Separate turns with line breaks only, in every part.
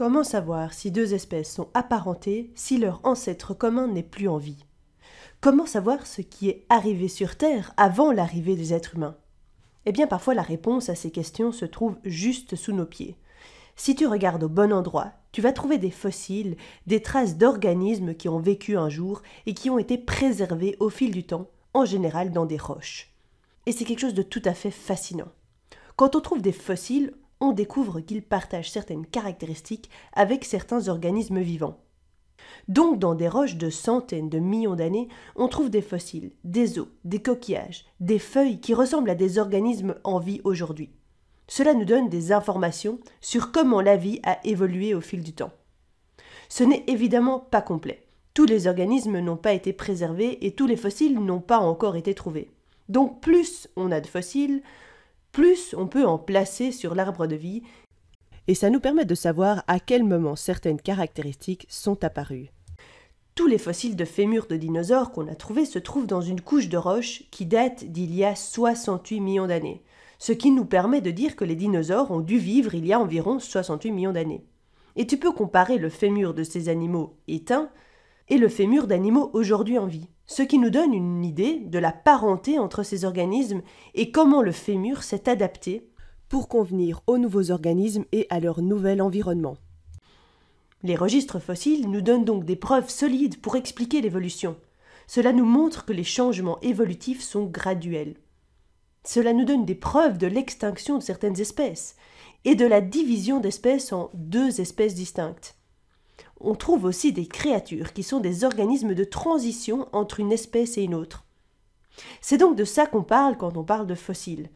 Comment savoir si deux espèces sont apparentées si leur ancêtre commun n'est plus en vie Comment savoir ce qui est arrivé sur Terre avant l'arrivée des êtres humains Eh bien parfois la réponse à ces questions se trouve juste sous nos pieds. Si tu regardes au bon endroit, tu vas trouver des fossiles, des traces d'organismes qui ont vécu un jour et qui ont été préservés au fil du temps, en général dans des roches. Et c'est quelque chose de tout à fait fascinant. Quand on trouve des fossiles, on découvre qu'ils partagent certaines caractéristiques avec certains organismes vivants. Donc dans des roches de centaines de millions d'années, on trouve des fossiles, des os, des coquillages, des feuilles qui ressemblent à des organismes en vie aujourd'hui. Cela nous donne des informations sur comment la vie a évolué au fil du temps. Ce n'est évidemment pas complet. Tous les organismes n'ont pas été préservés et tous les fossiles n'ont pas encore été trouvés. Donc plus on a de fossiles, plus on peut en placer sur l'arbre de vie, et ça nous permet de savoir à quel moment certaines caractéristiques sont apparues. Tous les fossiles de fémur de dinosaures qu'on a trouvés se trouvent dans une couche de roche qui date d'il y a 68 millions d'années, ce qui nous permet de dire que les dinosaures ont dû vivre il y a environ 68 millions d'années. Et tu peux comparer le fémur de ces animaux éteints et le fémur d'animaux aujourd'hui en vie, ce qui nous donne une idée de la parenté entre ces organismes et comment le fémur s'est adapté pour convenir aux nouveaux organismes et à leur nouvel environnement. Les registres fossiles nous donnent donc des preuves solides pour expliquer l'évolution. Cela nous montre que les changements évolutifs sont graduels. Cela nous donne des preuves de l'extinction de certaines espèces et de la division d'espèces en deux espèces distinctes on trouve aussi des créatures qui sont des organismes de transition entre une espèce et une autre. C'est donc de ça qu'on parle quand on parle de fossiles.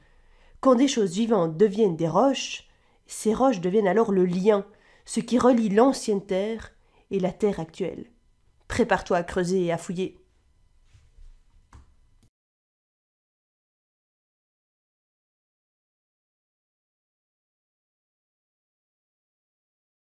Quand des choses vivantes deviennent des roches, ces roches deviennent alors le lien, ce qui relie l'ancienne Terre et la Terre actuelle. Prépare-toi à creuser et à fouiller.